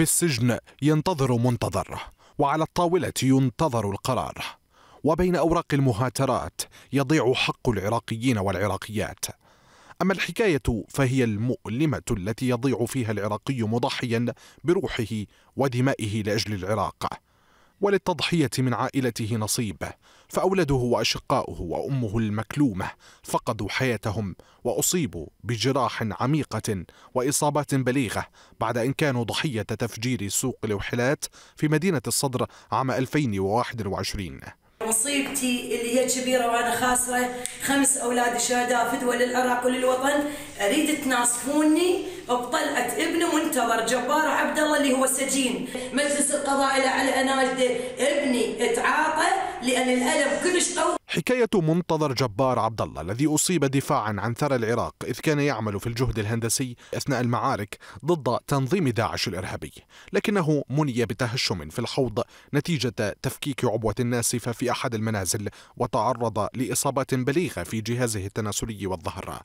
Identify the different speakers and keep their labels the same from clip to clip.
Speaker 1: في السجن ينتظر منتظر وعلى الطاولة ينتظر القرار وبين أوراق المهاترات يضيع حق العراقيين والعراقيات أما الحكاية فهي المؤلمة التي يضيع فيها العراقي مضحيا بروحه ودمائه لأجل العراق وللتضحية من عائلته نصيب فأولاده وأشقاؤه وأمه المكلومة فقدوا حياتهم وأصيبوا بجراح عميقة وإصابات بليغة بعد أن كانوا ضحية تفجير سوق الوحلات في مدينة الصدر عام 2021 مصيبتي اللي هي كبيره وانا خاسره خمس اولاد شهداء في دول العراق وللوطن اريد تناصفوني بطلعه ابن منتظر جبار عبد الله اللي هو سجين مجلس القضاء على انالته ابني تعار لأن الألم كلش قوي حكاية منتظر جبار عبد الله الذي أصيب دفاعا عن ثرى العراق إذ كان يعمل في الجهد الهندسي أثناء المعارك ضد تنظيم داعش الإرهابي لكنه مني بتهشم في الحوض نتيجة تفكيك عبوة ناسفة في أحد المنازل وتعرض لإصابات بليغة في جهازه التناسلي والظهر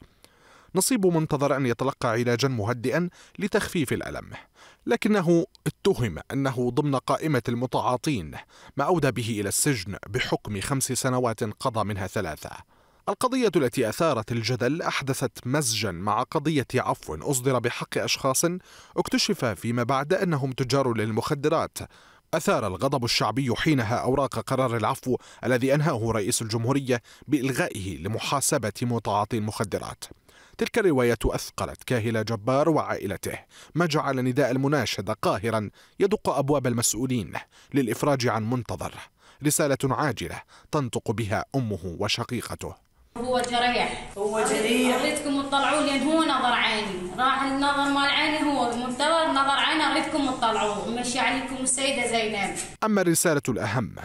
Speaker 1: نصيب منتظر أن يتلقى علاجا مهدئا لتخفيف الألم لكنه اتهم أنه ضمن قائمة المتعاطين ما أودى به إلى السجن بحكم خمس سنوات قضى منها ثلاثة القضية التي أثارت الجدل أحدثت مزجا مع قضية عفو أصدر بحق أشخاص اكتشف فيما بعد أنهم تجار للمخدرات أثار الغضب الشعبي حينها أوراق قرار العفو الذي أنهاه رئيس الجمهورية بإلغائه لمحاسبة متعاطي المخدرات تلك الرواية أثقلت كاهل جبار وعائلته ما جعل نداء المناشدة قاهرا يدق أبواب المسؤولين للإفراج عن منتظر رسالة عاجلة تنطق بها أمه وشقيقته هو جريح هو جريح اريدكم تطلعوا لي يعني هو نظر عيني راح النظر مال عيني هو المنتظر نظر عيني اريدكم تطلعوه مشي عليكم السيده زينب اما الرساله الاهم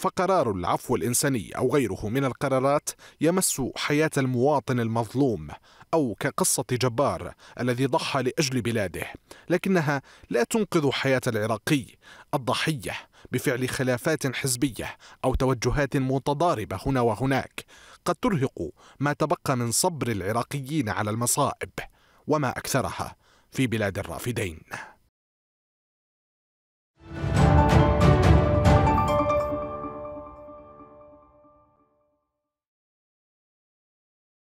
Speaker 1: فقرار العفو الإنساني أو غيره من القرارات يمس حياة المواطن المظلوم أو كقصة جبار الذي ضحى لأجل بلاده لكنها لا تنقذ حياة العراقي الضحية بفعل خلافات حزبية أو توجهات متضاربة هنا وهناك قد ترهق ما تبقى من صبر العراقيين على المصائب وما أكثرها في بلاد الرافدين